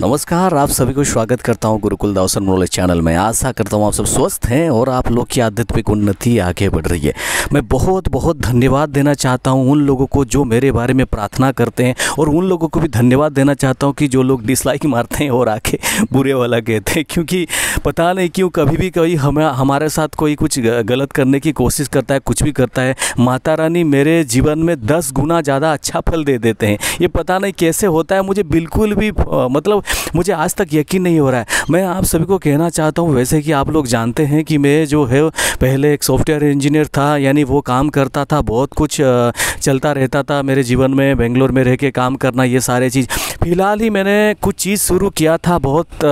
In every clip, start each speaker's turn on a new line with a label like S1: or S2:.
S1: नमस्कार आप सभी को स्वागत करता हूं गुरुकुल दावसन नॉलेज चैनल में आशा करता हूं आप सब स्वस्थ हैं और आप लोग की आध्यात्मिक उन्नति आगे बढ़ रही है मैं बहुत बहुत धन्यवाद देना चाहता हूं उन लोगों को जो मेरे बारे में प्रार्थना करते हैं और उन लोगों को भी धन्यवाद देना चाहता हूँ कि जो लोग डिसलाइक मारते हैं और आके बुरे वाला कहते हैं क्योंकि पता नहीं क्यों कभी भी कभी हमें हमारे साथ कोई कुछ गलत करने की कोशिश करता है कुछ भी करता है माता रानी मेरे जीवन में दस गुना ज़्यादा अच्छा फल दे देते हैं ये पता नहीं कैसे होता है मुझे बिल्कुल भी मतलब मुझे आज तक यकीन नहीं हो रहा है मैं आप सभी को कहना चाहता हूँ वैसे कि आप लोग जानते हैं कि मैं जो है पहले एक सॉफ्टवेयर इंजीनियर था यानी वो काम करता था बहुत कुछ चलता रहता था मेरे जीवन में बेंगलोर में रह के काम करना ये सारे चीज़ फ़िलहाल ही मैंने कुछ चीज़ शुरू किया था बहुत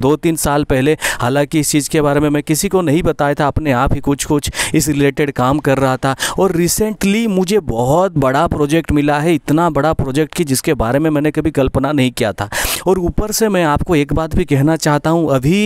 S1: दो तीन साल पहले हालांकि इस चीज़ के बारे में मैं किसी को नहीं बताया था अपने आप ही कुछ कुछ इस रिलेटेड काम कर रहा था और रिसेंटली मुझे बहुत बड़ा प्रोजेक्ट मिला है इतना बड़ा प्रोजेक्ट कि जिसके बारे में मैंने कभी कल्पना नहीं किया था और ऊपर से मैं आपको एक बात भी कहना चाहता हूँ अभी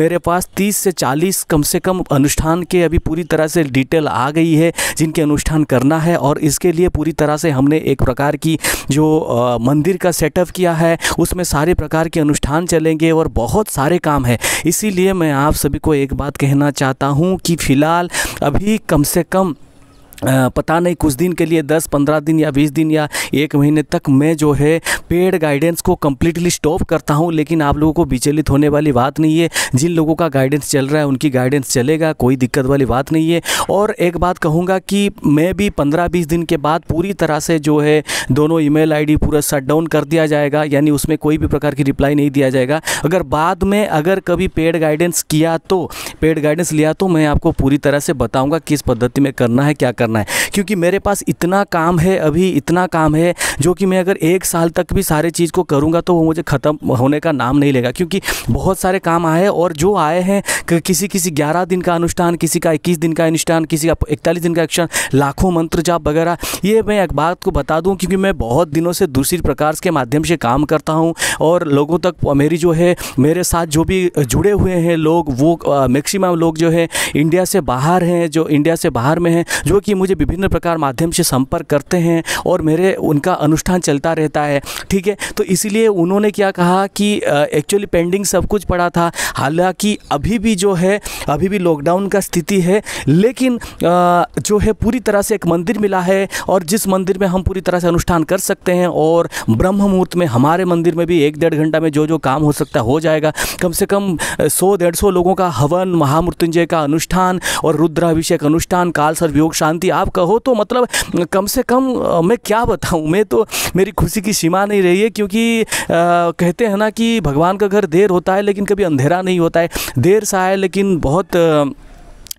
S1: मेरे पास तीस से चालीस कम से कम अनुष्ठान के अभी पूरी तरह से डिटेल आ गई है जिनके अनुष्ठान करना है और इसके लिए पूरी तरह से हमने एक प्रकार की जो आ, मंदिर का सेटअप किया है उसमें सारे प्रकार के अनुष्ठान चलेंगे और बहुत सारे काम है इसीलिए मैं आप सभी को एक बात कहना चाहता हूँ कि फ़िलहाल अभी कम से कम पता नहीं कुछ दिन के लिए दस पंद्रह दिन या बीस दिन या एक महीने तक मैं जो है पेड गाइडेंस को कम्प्लीटली स्टॉप करता हूँ लेकिन आप लोगों को विचलित होने वाली बात नहीं है जिन लोगों का गाइडेंस चल रहा है उनकी गाइडेंस चलेगा कोई दिक्कत वाली बात नहीं है और एक बात कहूँगा कि मैं भी पंद्रह बीस दिन के बाद पूरी तरह से जो है दोनों ई मेल पूरा शट डाउन कर दिया जाएगा यानी उसमें कोई भी प्रकार की रिप्लाई नहीं दिया जाएगा अगर बाद में अगर कभी पेड गाइडेंस किया तो पेड गाइडेंस लिया तो मैं आपको पूरी तरह से बताऊँगा किस पद्धति में करना है क्या करना करना है क्योंकि मेरे पास इतना काम है अभी इतना काम है जो कि मैं अगर एक साल तक भी सारे चीज़ को करूँगा तो वो मुझे ख़त्म होने का नाम नहीं लेगा क्योंकि बहुत सारे काम आए और जो आए हैं किसी किसी ग्यारह दिन का अनुष्ठान किसी का इक्कीस दिन का अनुष्ठान किसी का इकतालीस दिन का अनुष्ठान लाखों मंत्र जाप वगैरह ये मैं एक बात को बता दूँ क्योंकि मैं बहुत दिनों से दूसरी प्रकार के माध्यम से काम करता हूँ और लोगों तक मेरी जो है मेरे साथ जो भी जुड़े हुए हैं लोग वो मैक्सिमम लोग जो है इंडिया से बाहर हैं जो इंडिया से बाहर में हैं जो कि कि मुझे विभिन्न प्रकार माध्यम से संपर्क करते हैं और मेरे उनका अनुष्ठान चलता रहता है ठीक है तो इसीलिए उन्होंने क्या कहा कि एक्चुअली पेंडिंग सब कुछ पड़ा था हालांकि अभी भी जो है अभी भी लॉकडाउन का स्थिति है लेकिन जो है पूरी तरह से एक मंदिर मिला है और जिस मंदिर में हम पूरी तरह से अनुष्ठान कर सकते हैं और ब्रह्म मुहूर्त में हमारे मंदिर में भी एक डेढ़ घंटा में जो जो काम हो सकता है हो जाएगा कम से कम सौ डेढ़ सौ लोगों का हवन महामृत्युंजय का अनुष्ठान और रुद्राभिषेक अनुष्ठान काल सर्वयोग शांति यदि आप कहो तो मतलब कम से कम मैं क्या बताऊँ मैं तो मेरी खुशी की सीमा नहीं रही है क्योंकि आ, कहते हैं ना कि भगवान का घर देर होता है लेकिन कभी अंधेरा नहीं होता है देर सा है लेकिन बहुत आ,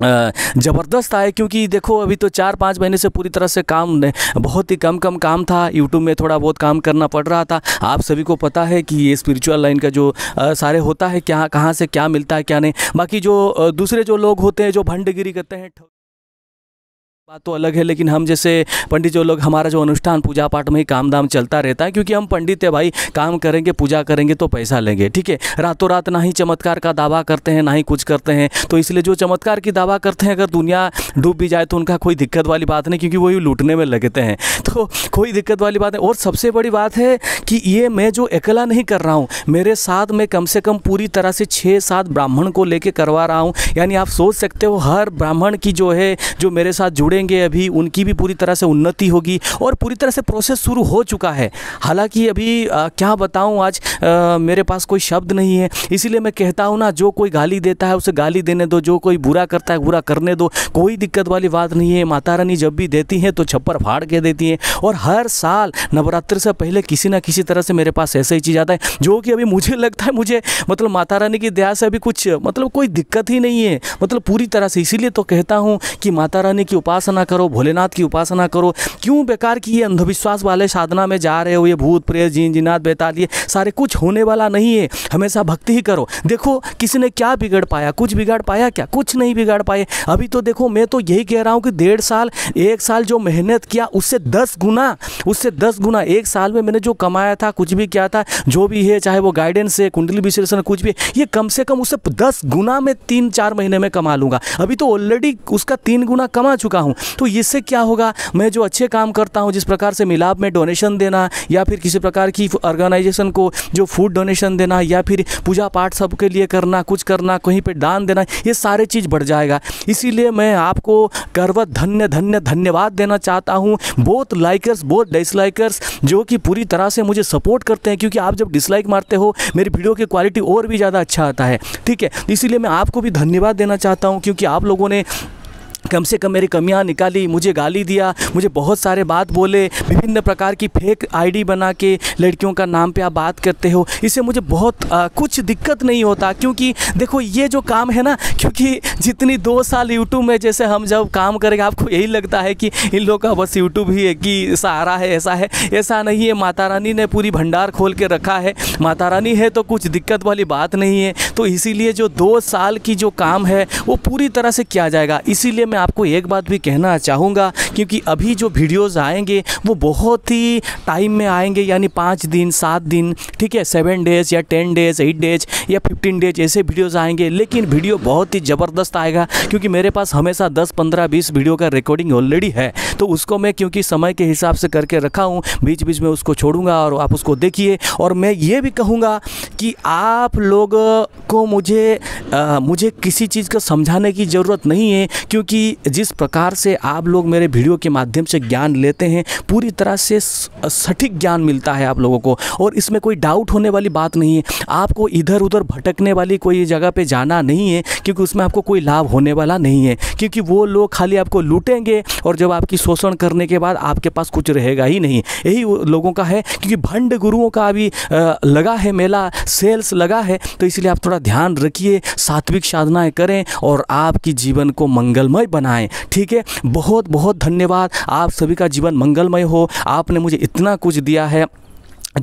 S1: ज़बरदस्त आए क्योंकि देखो अभी तो चार पाँच महीने से पूरी तरह से काम बहुत ही कम कम काम था यूट्यूब में थोड़ा बहुत काम करना पड़ रहा था आप सभी को पता है कि ये स्पिरिचुअल लाइन का जो आ, सारे होता है क्या कहाँ से क्या मिलता है क्या नहीं बाकी जो दूसरे जो लोग होते हैं जो भंडगिरी करते हैं बात तो अलग है लेकिन हम जैसे पंडित जो लोग हमारा जो अनुष्ठान पूजा पाठ में ही काम दाम चलता रहता है क्योंकि हम पंडित है भाई काम करेंगे पूजा करेंगे तो पैसा लेंगे ठीक है रातों रात ना ही चमत्कार का दावा करते हैं ना ही कुछ करते हैं तो इसलिए जो चमत्कार की दावा करते हैं अगर दुनिया डूब भी जाए तो उनका कोई दिक्कत वाली बात नहीं क्योंकि वही लूटने में लगते हैं तो कोई दिक्कत वाली बात नहीं और सबसे बड़ी बात है कि ये मैं जो अकेला नहीं कर रहा हूँ मेरे साथ मैं कम से कम पूरी तरह से छः सात ब्राह्मण को लेकर करवा रहा हूँ यानी आप सोच सकते हो हर ब्राह्मण की जो है जो मेरे साथ जुड़े जुड़ेंगे अभी उनकी भी पूरी तरह से उन्नति होगी और पूरी तरह से प्रोसेस शुरू हो चुका है हालांकि अभी आ, क्या बताऊं आज आ, मेरे पास कोई शब्द नहीं है इसीलिए मैं कहता हूं ना जो कोई गाली देता है उसे गाली देने दो जो कोई बुरा करता है बुरा करने दो कोई दिक्कत वाली बात नहीं है माता रानी जब भी देती हैं तो छप्पर फाड़ के देती हैं और हर साल नवरात्र से पहले किसी ना किसी तरह से मेरे पास ऐसे ही चीज़ आता है जो कि अभी मुझे लगता है मुझे मतलब माता रानी की दया से अभी कुछ मतलब कोई दिक्कत ही नहीं है मतलब पूरी तरह से इसीलिए तो कहता हूँ कि माता रानी की उपास उपासना करो भोलेनाथ की उपासना करो क्यों बेकार की ये अंधविश्वास वाले साधना में जा रहे हो ये भूत प्रेत जीन जिनाद बेताल ये सारे कुछ होने वाला नहीं है हमेशा भक्ति ही करो देखो किसी ने क्या बिगड़ पाया कुछ बिगाड़ पाया क्या कुछ नहीं बिगाड़ पाए अभी तो देखो मैं तो यही कह रहा हूँ कि डेढ़ साल एक साल जो मेहनत किया उससे दस गुना उससे दस गुना एक साल में मैंने जो कमाया था कुछ भी किया था जो भी है चाहे वो गाइडेंस है कुंडली विश्लेषण कुछ भी ये कम से कम उससे दस गुना में तीन चार महीने में कमा लूंगा अभी तो ऑलरेडी उसका तीन गुना कमा चुका हूँ हूँ तो इससे क्या होगा मैं जो अच्छे काम करता हूँ जिस प्रकार से मिलाप में डोनेशन देना या फिर किसी प्रकार की ऑर्गेनाइजेशन को जो फूड डोनेशन देना या फिर पूजा पाठ सबके लिए करना कुछ करना कहीं पर दान देना ये सारे चीज़ बढ़ जाएगा इसीलिए मैं आपको गर्वत धन्य धन्य धन्यवाद देना चाहता हूँ बोथ लाइकर्स बोथ डिसलाइकर्स जो कि पूरी तरह से मुझे सपोर्ट करते हैं क्योंकि आप जब डिसलाइक मारते हो मेरी वीडियो की क्वालिटी और भी ज़्यादा अच्छा आता है ठीक है इसीलिए मैं आपको भी धन्यवाद देना चाहता हूँ क्योंकि आप लोगों ने कम से कम मेरी कमियां निकाली मुझे गाली दिया मुझे बहुत सारे बात बोले विभिन्न प्रकार की फेक आईडी बना के लड़कियों का नाम पे आप बात करते हो इससे मुझे बहुत आ, कुछ दिक्कत नहीं होता क्योंकि देखो ये जो काम है ना क्योंकि जितनी दो साल यूट्यूब में जैसे हम जब काम करेंगे आपको यही लगता है कि इन लोग का बस यूट्यूब ही है कि सहारा है ऐसा है ऐसा नहीं है माता रानी ने पूरी भंडार खोल के रखा है माता रानी है तो कुछ दिक्कत वाली बात नहीं है तो इसीलिए जो दो साल की जो काम है वो पूरी तरह से किया जाएगा इसीलिए मैं आपको एक बात भी कहना चाहूँगा क्योंकि अभी जो वीडियोज़ आएंगे वो बहुत ही टाइम में आएंगे यानी पाँच दिन सात दिन ठीक है सेवन डेज या टेन डेज एट डेज या फिफ्टीन डेज ऐसे वीडियोज़ आएंगे लेकिन वीडियो बहुत ही ज़बरदस्त आएगा क्योंकि मेरे पास हमेशा दस पंद्रह बीस वीडियो का रिकॉर्डिंग ऑलरेडी है तो उसको मैं क्योंकि समय के हिसाब से करके रखा हूँ बीच बीच में उसको छोड़ूंगा और आप उसको देखिए और मैं ये भी कहूँगा कि आप लोग को मुझे आ, मुझे किसी चीज़ को समझाने की ज़रूरत नहीं है क्योंकि जिस प्रकार से आप लोग मेरे वीडियो के माध्यम से ज्ञान लेते हैं पूरी तरह से सटीक ज्ञान मिलता है आप लोगों को और इसमें कोई डाउट होने वाली बात नहीं है आपको इधर उधर भटकने वाली कोई जगह पे जाना नहीं है क्योंकि उसमें आपको कोई लाभ होने वाला नहीं है क्योंकि वो लोग खाली आपको लूटेंगे और जब आपकी शोषण करने के बाद आपके पास कुछ रहेगा ही नहीं यही लोगों का है क्योंकि भंड गुरुओं का अभी लगा है मेला सेल्स लगा है तो इसलिए आप थोड़ा ध्यान रखिए सात्विक साधनाएं करें और आपकी जीवन को मंगलमय बनाएं ठीक है बहुत बहुत धन्यवाद आप सभी का जीवन मंगलमय हो आपने मुझे इतना कुछ दिया है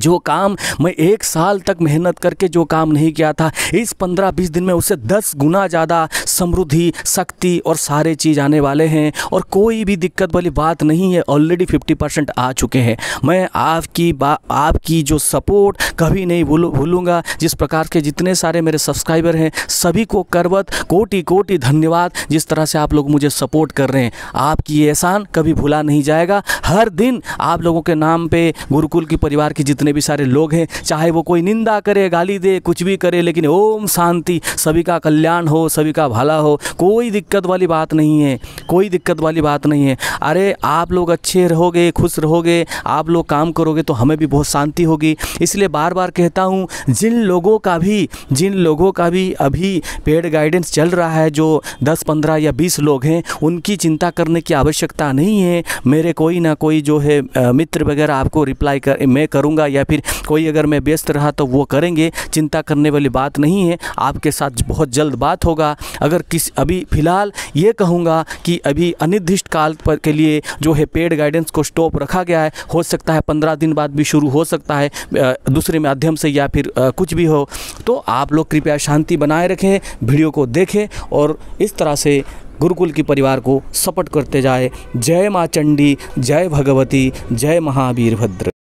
S1: जो काम मैं एक साल तक मेहनत करके जो काम नहीं किया था इस पंद्रह बीस दिन में उसे दस गुना ज़्यादा समृद्धि शक्ति और सारे चीज़ आने वाले हैं और कोई भी दिक्कत वाली बात नहीं है ऑलरेडी फिफ्टी परसेंट आ चुके हैं मैं आपकी बा आपकी जो सपोर्ट कभी नहीं भूलूंगा भूलूँगा जिस प्रकार के जितने सारे मेरे सब्सक्राइबर हैं सभी को करवत कोटि कोटि धन्यवाद जिस तरह से आप लोग मुझे सपोर्ट कर रहे हैं आपकी एहसान कभी भूला नहीं जाएगा हर दिन आप लोगों के नाम पर गुरुकुल की परिवार की जितनी जितने भी सारे लोग हैं चाहे वो कोई निंदा करे गाली दे कुछ भी करे लेकिन ओम शांति सभी का कल्याण हो सभी का भला हो कोई दिक्कत वाली बात नहीं है कोई दिक्कत वाली बात नहीं है अरे आप लोग अच्छे रहोगे खुश रहोगे आप लोग काम करोगे तो हमें भी बहुत शांति होगी इसलिए बार बार कहता हूँ जिन लोगों का भी जिन लोगों का भी अभी पेड गाइडेंस चल रहा है जो दस पंद्रह या बीस लोग हैं उनकी चिंता करने की आवश्यकता नहीं है मेरे कोई ना कोई जो है मित्र वगैरह आपको रिप्लाई कर मैं करूँगा या फिर कोई अगर मैं व्यस्त रहा तो वो करेंगे चिंता करने वाली बात नहीं है आपके साथ बहुत जल्द बात होगा अगर किस अभी फ़िलहाल ये कहूँगा कि अभी अनिर्दिष्ट काल पर के लिए जो है पेड गाइडेंस को स्टॉप रखा गया है हो सकता है पंद्रह दिन बाद भी शुरू हो सकता है दूसरे माध्यम से या फिर कुछ भी हो तो आप लोग कृपया शांति बनाए रखें वीडियो को देखें और इस तरह से गुरुकुल के परिवार को सपोर्ट करते जाए जय माँ चंडी जय भगवती जय महावीरभद्र